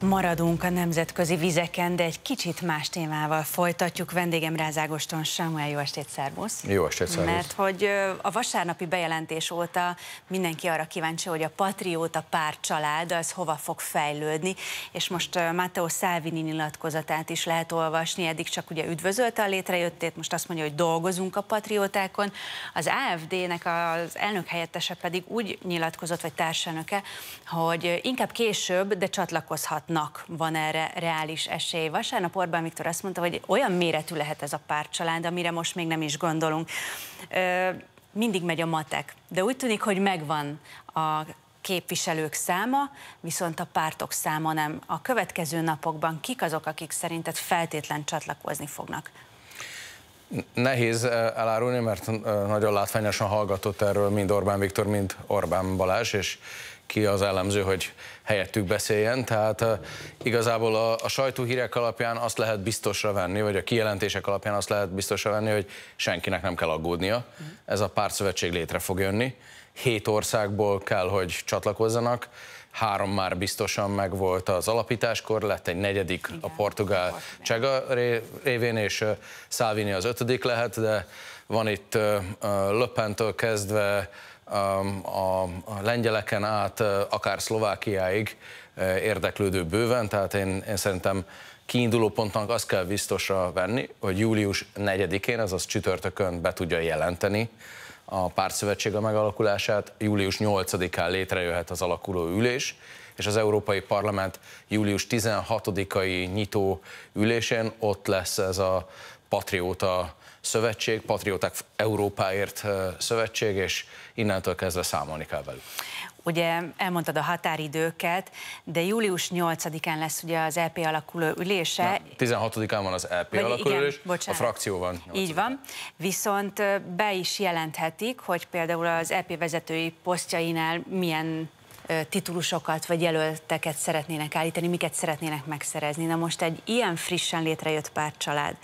Maradunk a nemzetközi vizeken, de egy kicsit más témával folytatjuk. Vendégem Rázágoston Samuel, jó estét, szervusz! Jó estét, szervusz! Mert hogy a vasárnapi bejelentés óta mindenki arra kíváncsi, hogy a patrióta pár család az hova fog fejlődni, és most Matteo Salvini nyilatkozatát is lehet olvasni, eddig csak ugye üdvözölte a létrejöttét, most azt mondja, hogy dolgozunk a patriótákon. Az AFD-nek az elnök helyettese pedig úgy nyilatkozott, vagy társelnöke, hogy inkább később, de csatlakozhat pártcsaládnak van erre reális esély. Vasárnap Orbán Viktor azt mondta, hogy olyan méretű lehet ez a pártcsalád, amire most még nem is gondolunk. Ö, mindig megy a matek, de úgy tűnik, hogy megvan a képviselők száma, viszont a pártok száma nem. A következő napokban kik azok, akik szerinted feltétlen csatlakozni fognak? Nehéz eh, elárulni, mert eh, nagyon látványosan hallgatott erről mind Orbán Viktor, mind Orbán Balázs, és ki az elemző, hogy helyettük beszéljen. Tehát igazából a, a sajtóhírek alapján azt lehet biztosra venni, vagy a kijelentések alapján azt lehet biztosra venni, hogy senkinek nem kell aggódnia. Ez a pártszövetség létre fog jönni. Hét országból kell, hogy csatlakozzanak három már biztosan megvolt az alapításkor, lett egy negyedik Igen, a portugál Csega révén, és Salvini az ötödik lehet, de van itt Löpentől kezdve Um, a, lengyeleken át, akár Szlovákiáig érdeklődő bőven, tehát én, én szerintem kiinduló pontnak azt kell biztosra venni, hogy július 4-én, azaz csütörtökön be tudja jelenteni a pártszövetség a megalakulását, július 8-án létrejöhet az alakuló ülés, és az Európai Parlament július 16-ai nyitó ülésén ott lesz ez a patrióta szövetség, Patrióták Európáért szövetség, és innentől kezdve számolni kell velük. Ugye elmondtad a határidőket, de július 8-án lesz ugye az EP alakuló ülése. Na, 16-án van az EP Vagy alakuló igen, ülés, bocsánat. a frakció van. 8-án. Így van, viszont be is jelenthetik, hogy például az EP vezetői posztjainál milyen titulusokat vagy jelölteket szeretnének állítani, miket szeretnének megszerezni. Na most egy ilyen frissen létrejött pártcsalád,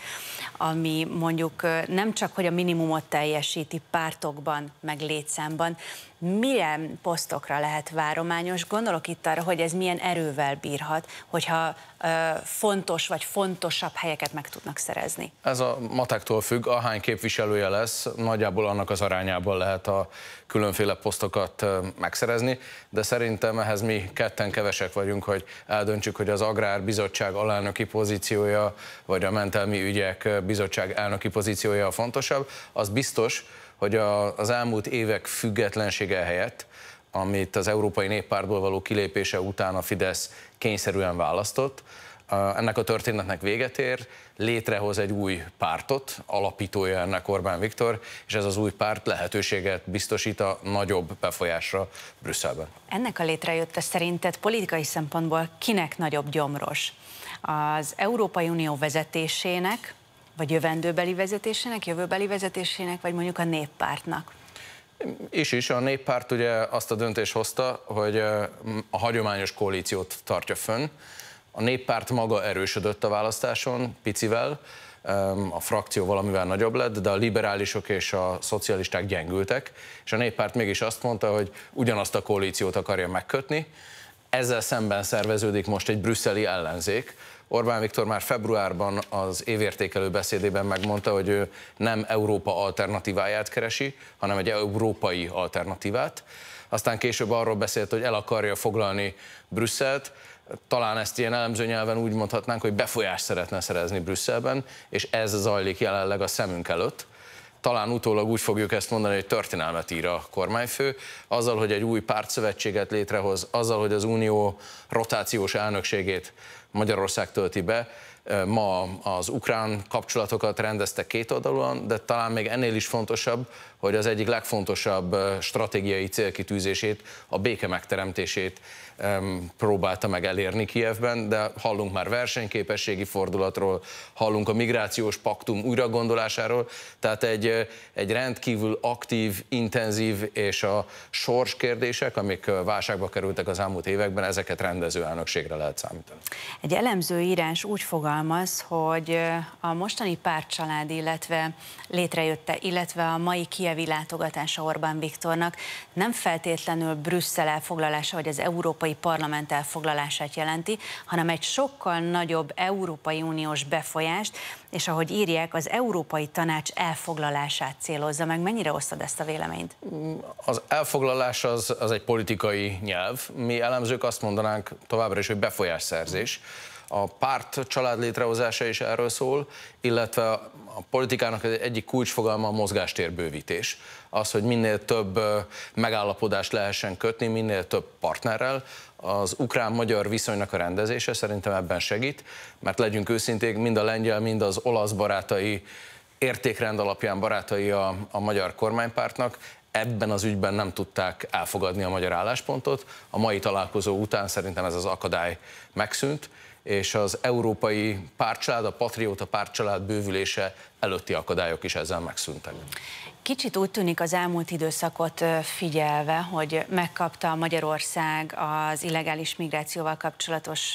ami mondjuk nem csak, hogy a minimumot teljesíti pártokban, meg létszámban, milyen posztokra lehet várományos. Gondolok itt arra, hogy ez milyen erővel bírhat, hogyha ö, fontos vagy fontosabb helyeket meg tudnak szerezni. Ez a matektól függ, ahány képviselője lesz, nagyjából annak az arányában lehet a különféle posztokat megszerezni, de szerintem ehhez mi ketten kevesek vagyunk, hogy eldöntsük, hogy az Agrárbizottság alelnöki pozíciója, vagy a mentelmi ügyek bizottság elnöki pozíciója a fontosabb. Az biztos, hogy a, az elmúlt évek függetlensége helyett, amit az Európai Néppártból való kilépése után a Fidesz kényszerűen választott, ennek a történetnek véget ér, létrehoz egy új pártot, alapítója ennek Orbán Viktor, és ez az új párt lehetőséget biztosít a nagyobb befolyásra Brüsszelben. Ennek a létrejötte szerinted politikai szempontból kinek nagyobb gyomros? Az Európai Unió vezetésének, vagy jövendőbeli vezetésének, jövőbeli vezetésének, vagy mondjuk a néppártnak? És is, a néppárt ugye azt a döntést hozta, hogy a hagyományos koalíciót tartja fönn. A néppárt maga erősödött a választáson, picivel, a frakció valamivel nagyobb lett, de a liberálisok és a szocialisták gyengültek, és a néppárt mégis azt mondta, hogy ugyanazt a koalíciót akarja megkötni, ezzel szemben szerveződik most egy brüsszeli ellenzék, Orbán Viktor már februárban az évértékelő beszédében megmondta, hogy ő nem Európa alternatíváját keresi, hanem egy európai alternatívát. Aztán később arról beszélt, hogy el akarja foglalni Brüsszelt, talán ezt ilyen elemző nyelven úgy mondhatnánk, hogy befolyást szeretne szerezni Brüsszelben, és ez zajlik jelenleg a szemünk előtt talán utólag úgy fogjuk ezt mondani, hogy történelmet ír a kormányfő, azzal, hogy egy új pártszövetséget létrehoz, azzal, hogy az unió rotációs elnökségét Magyarország tölti be. Ma az ukrán kapcsolatokat rendezte két oldalon, de talán még ennél is fontosabb, hogy az egyik legfontosabb stratégiai célkitűzését, a béke megteremtését próbálta meg elérni Kijevben, de hallunk már versenyképességi fordulatról, hallunk a migrációs paktum újragondolásáról, tehát egy, egy rendkívül aktív, intenzív és a sors kérdések, amik válságba kerültek az elmúlt években, ezeket rendező elnökségre lehet számítani. Egy elemző írás úgy fogalmaz, hogy a mostani pártcsalád, illetve létrejötte, illetve a mai kievi látogatása Orbán Viktornak nem feltétlenül Brüsszel elfoglalása, vagy az Európai Parlament elfoglalását jelenti, hanem egy sokkal nagyobb Európai Uniós befolyást, és ahogy írják, az Európai Tanács elfoglalását célozza meg. Mennyire osztod ezt a véleményt? Az elfoglalás az, az egy politikai nyelv. Mi elemzők azt mondanánk továbbra is, hogy befolyásszerzés. Mm a párt család létrehozása is erről szól, illetve a politikának egyik kulcsfogalma a mozgástérbővítés. Az, hogy minél több megállapodást lehessen kötni, minél több partnerrel, az ukrán-magyar viszonynak a rendezése szerintem ebben segít, mert legyünk őszinték, mind a lengyel, mind az olasz barátai értékrend alapján barátai a, a magyar kormánypártnak, ebben az ügyben nem tudták elfogadni a magyar álláspontot. A mai találkozó után szerintem ez az akadály megszűnt, és az európai pártcsalád, a patrióta pártcsalád bővülése előtti akadályok is ezzel megszűntek. Kicsit úgy tűnik az elmúlt időszakot figyelve, hogy megkapta Magyarország az illegális migrációval kapcsolatos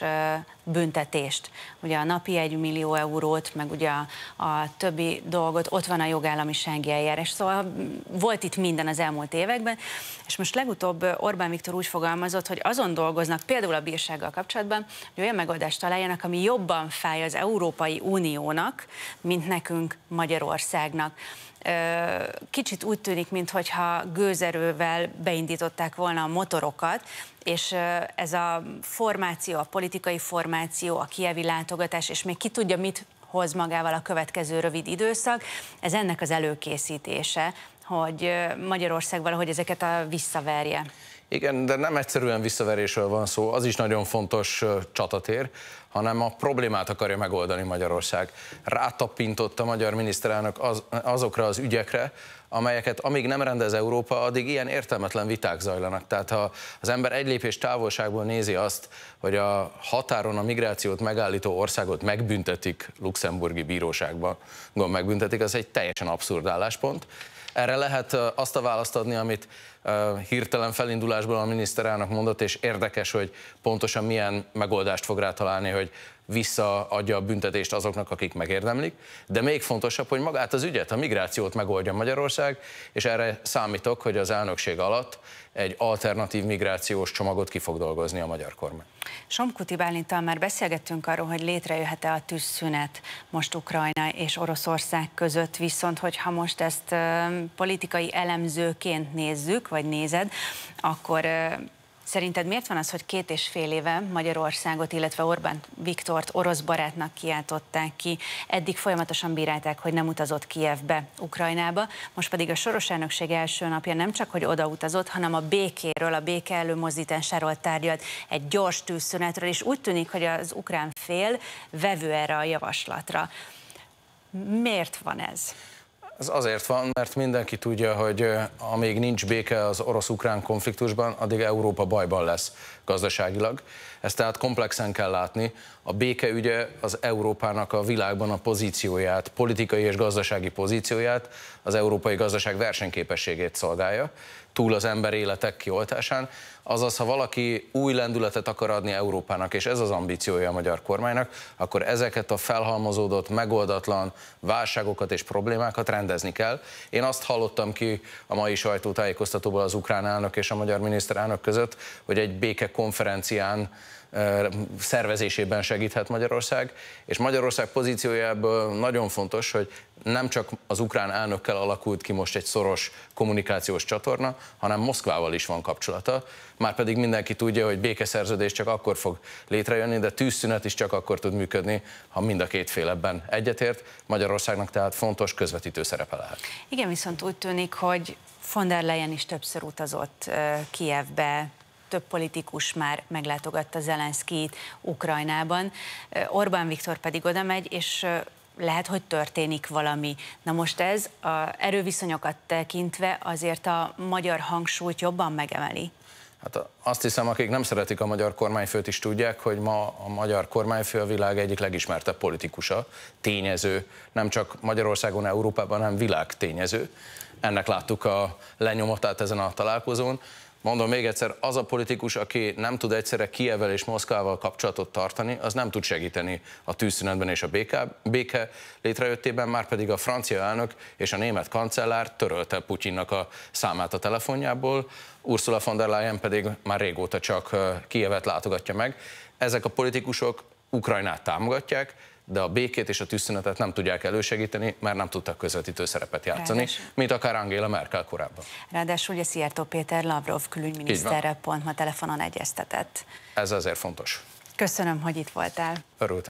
büntetést. Ugye a napi 1 millió eurót, meg ugye a, a többi dolgot, ott van a jogállamisági eljárás. Szóval volt itt minden az elmúlt években, és most legutóbb Orbán Viktor úgy fogalmazott, hogy azon dolgoznak például a bírsággal kapcsolatban, hogy olyan megoldást találjanak, ami jobban fáj az Európai Uniónak, mint nekünk Magyarországnak kicsit úgy tűnik, mintha gőzerővel beindították volna a motorokat, és ez a formáció, a politikai formáció, a kievi látogatás, és még ki tudja, mit hoz magával a következő rövid időszak, ez ennek az előkészítése, hogy Magyarország valahogy ezeket a visszaverje. Igen, de nem egyszerűen visszaverésről van szó, az is nagyon fontos csatatér, hanem a problémát akarja megoldani Magyarország. Rátapintott a magyar miniszterelnök az, azokra az ügyekre, amelyeket amíg nem rendez Európa, addig ilyen értelmetlen viták zajlanak. Tehát ha az ember egy lépés távolságból nézi azt, hogy a határon a migrációt megállító országot megbüntetik luxemburgi bíróságban, megbüntetik, az egy teljesen abszurd álláspont. Erre lehet azt a választ adni, amit hirtelen felindulásból a miniszterelnök mondott, és érdekes, hogy pontosan milyen megoldást fog rá találni, hogy visszaadja a büntetést azoknak, akik megérdemlik, de még fontosabb, hogy magát az ügyet, a migrációt megoldja Magyarország, és erre számítok, hogy az elnökség alatt egy alternatív migrációs csomagot ki fog dolgozni a magyar kormány. Somkuti Bálintal már beszélgettünk arról, hogy létrejöhet-e a tűzszünet most Ukrajna és Oroszország között, viszont hogyha most ezt politikai elemzőként nézzük, vagy nézed, akkor Szerinted miért van az, hogy két és fél éve Magyarországot, illetve Orbán Viktort orosz barátnak kiáltották ki? Eddig folyamatosan bírálták, hogy nem utazott Kijevbe, Ukrajnába. Most pedig a soros elnökség első napja nem csak, hogy odautazott, hanem a békéről, a béke előmozdításáról tárgyalt egy gyors tűzszünetről, és úgy tűnik, hogy az ukrán fél vevő erre a javaslatra. Miért van ez? Ez azért van, mert mindenki tudja, hogy amíg nincs béke az orosz-ukrán konfliktusban, addig Európa bajban lesz gazdaságilag. Ezt tehát komplexen kell látni. A béke ügye az Európának a világban a pozícióját, politikai és gazdasági pozícióját, az európai gazdaság versenyképességét szolgálja, túl az ember életek kioltásán. Azaz, ha valaki új lendületet akar adni Európának, és ez az ambíciója a magyar kormánynak, akkor ezeket a felhalmozódott, megoldatlan válságokat és problémákat rend rendezni kell. Én azt hallottam ki a mai sajtótájékoztatóból az ukrán elnök és a magyar miniszterelnök között, hogy egy békekonferencián szervezésében segíthet Magyarország, és Magyarország pozíciójából nagyon fontos, hogy nem csak az ukrán elnökkel alakult ki most egy szoros kommunikációs csatorna, hanem Moszkvával is van kapcsolata. pedig mindenki tudja, hogy békeszerződés csak akkor fog létrejönni, de tűzszünet is csak akkor tud működni, ha mind a két fél ebben egyetért. Magyarországnak tehát fontos közvetítő szerepe lehet. Igen, viszont úgy tűnik, hogy von der Leyen is többször utazott uh, Kievbe, több politikus már meglátogatta Zelenszkijt Ukrajnában. Orbán Viktor pedig oda megy, és lehet, hogy történik valami. Na most ez a erőviszonyokat tekintve azért a magyar hangsúlyt jobban megemeli. Hát azt hiszem, akik nem szeretik a magyar kormányfőt is tudják, hogy ma a magyar kormányfő a világ egyik legismertebb politikusa, tényező, nem csak Magyarországon, Európában, hanem világ tényező. Ennek láttuk a lenyomatát ezen a találkozón. Mondom még egyszer, az a politikus, aki nem tud egyszerre Kievel és Moszkvával kapcsolatot tartani, az nem tud segíteni a tűzszünetben és a béke, béke létrejöttében, már pedig a francia elnök és a német kancellár törölte Putyinnak a számát a telefonjából, Ursula von der Leyen pedig már régóta csak Kievet látogatja meg. Ezek a politikusok Ukrajnát támogatják, de a békét és a tűzszünetet nem tudják elősegíteni, mert nem tudtak közvetítő szerepet játszani, Ráadásul. mint akár Angela Merkel korábban. Ráadásul ugye Szijjártó Péter Lavrov külügyminiszterrel pont ma telefonon egyeztetett. Ez azért fontos. Köszönöm, hogy itt voltál. Örültem.